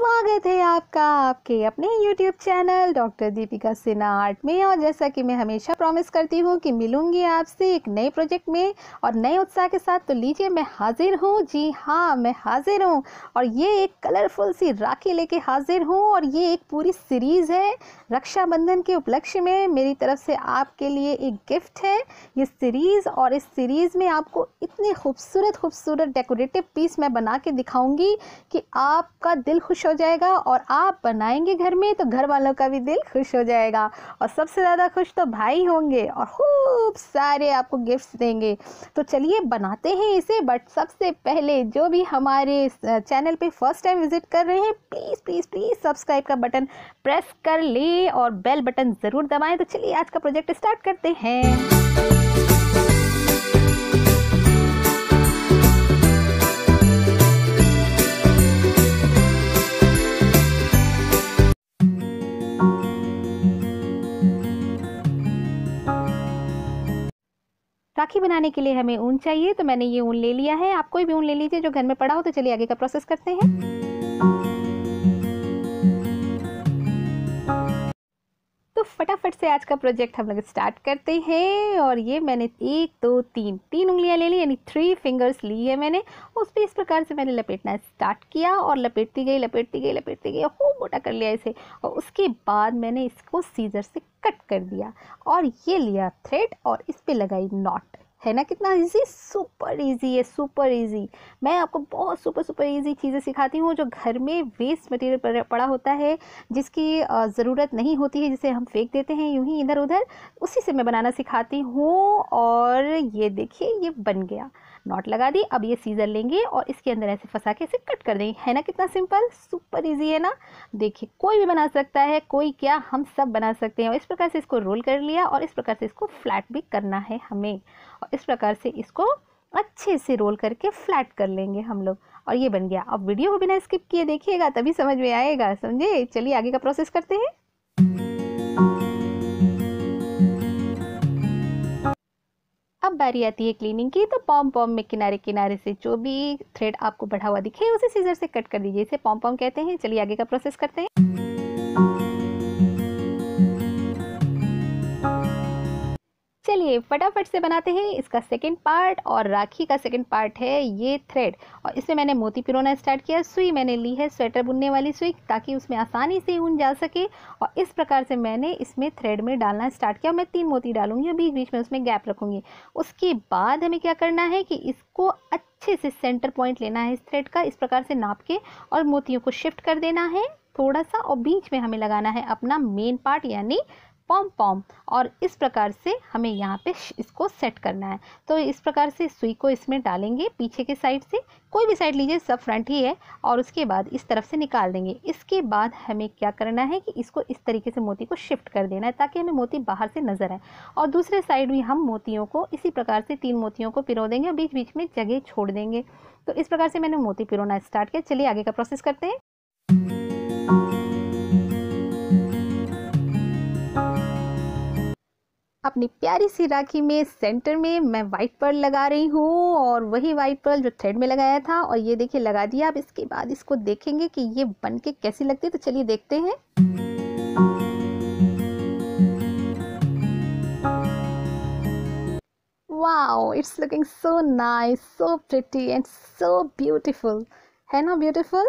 स्वागत है आपका आपके अपने YouTube channel doctor Deepika Sinha art में और जैसा कि मैं हमेशा प्रॉमिस करती हूँ कि मिलूंगी आपसे एक नए प्रोजेक्ट में और नए उत्साह के साथ तो लीजिए मैं हाजिर हूँ जी हाँ मैं हाजिर हूँ और ये एक कलरफुल सी राखी लेके हाजिर हूँ और ये एक पूरी सीरीज़ है रक्षाबंधन के उपलक्ष्य में मेरी तरफ से आपके लिए एक गिफ्ट है ये सीरीज़ और इस सीरीज़ में आपको इतने खूबसूरत खूबसूरत डेकोरेटिव पीस मैं बना के दिखाऊंगी कि आपका दिल खुश हो जाएगा और आप बनाएंगे घर में तो घर वालों का भी दिल खुश हो जाएगा और सबसे ज़्यादा खुश तो भाई होंगे और खूब सारे आपको गिफ्ट्स देंगे तो चलिए बनाते हैं इसे बट सबसे पहले जो भी हमारे चैनल पे फर्स्ट टाइम विज़िट कर रहे हैं प्लीज़ प्लीज़ प्लीज़ सब्सक्राइब का बटन प्रेस कर ले और बेल बटन ज़रूर दबाए तो चलिए आज का प्रोजेक्ट स्टार्ट करते हैं राखी बनाने के लिए हमें ऊन चाहिए तो मैंने ये ऊन ले लिया है आप कोई भी ऊन ले लीजिए जो घर में पड़ा हो तो चलिए आगे का प्रोसेस करते हैं तो फटाफट से आज का प्रोजेक्ट हम लोग स्टार्ट करते हैं और ये मैंने एक दो तीन तीन उंगलियां ले ली यानी थ्री फिंगर्स ली है मैंने उस पर इस प्रकार से मैंने लपेटना स्टार्ट किया और लपेटती गई लपेटती गई लपेटती गई खूब मोटा कर लिया इसे और उसके बाद मैंने इसको सीजर से कट कर दिया और ये लिया थ्रेड और इस पर लगाई नॉट है ना कितना इजी सुपर इजी है सुपर इजी मैं आपको बहुत सुपर सुपर इजी चीज़ें सिखाती हूँ जो घर में वेस्ट मटेरियल पड़ा होता है जिसकी ज़रूरत नहीं होती है जिसे हम फेंक देते हैं यूँ ही इधर उधर उसी से मैं बनाना सिखाती हूँ और ये देखिए ये बन गया नॉट लगा दी अब ये सीज़र लेंगे और इसके अंदर ऐसे फंसा के इसे कट कर देंगे है ना कितना सिंपल सुपर इजी है ना देखिए कोई भी बना सकता है कोई क्या हम सब बना सकते हैं और इस प्रकार से इसको रोल कर लिया और इस प्रकार से इसको फ्लैट भी करना है हमें और इस प्रकार से इसको अच्छे से रोल करके फ्लैट कर लेंगे हम लोग और ये बन गया अब वीडियो को बिना स्किप किए देखिएगा तभी समझ में आएगा समझे चलिए आगे का प्रोसेस करते हैं अब बारी आती है क्लीनिंग की तो पॉम पॉम में किनारे किनारे से जो भी थ्रेड आपको बढ़ा हुआ दिखे उसे सीजर से कट कर दीजिए इसे पॉम पॉम कहते हैं चलिए आगे का प्रोसेस करते हैं चलिए फटाफट से बनाते हैं इसका सेकंड पार्ट और राखी का सेकंड पार्ट है ये थ्रेड और इसमें मैंने मोती पिरोना स्टार्ट किया सुई मैंने ली है स्वेटर बुनने वाली सुई ताकि उसमें आसानी से ऊन जा सके और इस प्रकार से मैंने इसमें थ्रेड में डालना स्टार्ट किया मैं तीन मोती डालूंगी और बीच बीच में उसमें गैप रखूँगी उसके बाद हमें क्या करना है कि इसको अच्छे से सेंटर पॉइंट लेना है इस थ्रेड का इस प्रकार से नाप के और मोतियों को शिफ्ट कर देना है थोड़ा सा और बीच में हमें लगाना है अपना मेन पार्ट यानी पॉम पॉम और इस प्रकार से हमें यहाँ पे इसको सेट करना है तो इस प्रकार से सुई को इसमें डालेंगे पीछे के साइड से कोई भी साइड लीजिए सब फ्रंट ही है और उसके बाद इस तरफ से निकाल देंगे इसके बाद हमें क्या करना है कि इसको इस तरीके से मोती को शिफ्ट कर देना है ताकि हमें मोती बाहर से नज़र आए और दूसरे साइड भी हम मोतियों को इसी प्रकार से तीन मोतियों को पिरो देंगे और बीच बीच में जगह छोड़ देंगे तो इस प्रकार से मैंने मोती पिरोना स्टार्ट किया चलिए आगे का प्रोसेस करते हैं अपनी प्यारी सी राखी में सेंटर में मैं वाइट पर्ल लगा रही हूँ और वही वाइट पर्ल जो थ्रेड में लगाया था और ये देखिए लगा दिया अब इसके बाद इसको देखेंगे कि ये बन के कैसी लगती है तो चलिए देखते हैं wow it's looking so nice so pretty and so beautiful है ना ब्यूटीफुल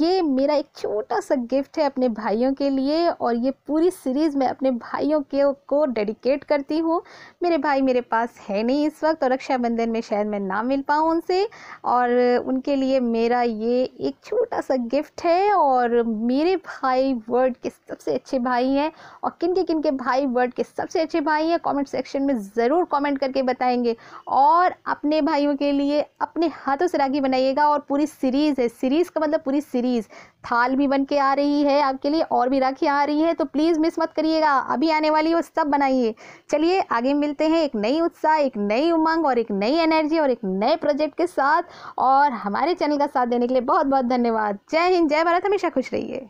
ये मेरा एक छोटा सा गिफ्ट है अपने भाइयों के लिए और ये पूरी सीरीज़ मैं अपने भाइयों के को डेडिकेट करती हूँ मेरे भाई मेरे पास है नहीं इस वक्त और रक्षाबंधन में शायद मैं ना मिल पाऊँ उनसे और उनके लिए मेरा ये एक छोटा सा गिफ्ट है और मेरे भाई वर्ल्ड के सबसे अच्छे भाई हैं और किन के किन के भाई वर्ल्ड के सबसे अच्छे भाई हैं कॉमेंट सेक्शन में ज़रूर कॉमेंट करके बताएँगे और अपने भाइयों के लिए अपने हाथों से राखी बनाइएगा और पूरी सीरीज़ है सीरीज़ का मतलब पूरी सीरीज सीरीज़ थाल भी बन के आ रही है आपके लिए और भी राखी आ रही है तो प्लीज़ मिस मत करिएगा अभी आने वाली हो सब बनाइए चलिए आगे मिलते हैं एक नई उत्साह एक नई उमंग और एक नई एनर्जी और एक नए प्रोजेक्ट के साथ और हमारे चैनल का साथ देने के लिए बहुत बहुत धन्यवाद जय हिंद जय भारत हमेशा खुश रहिए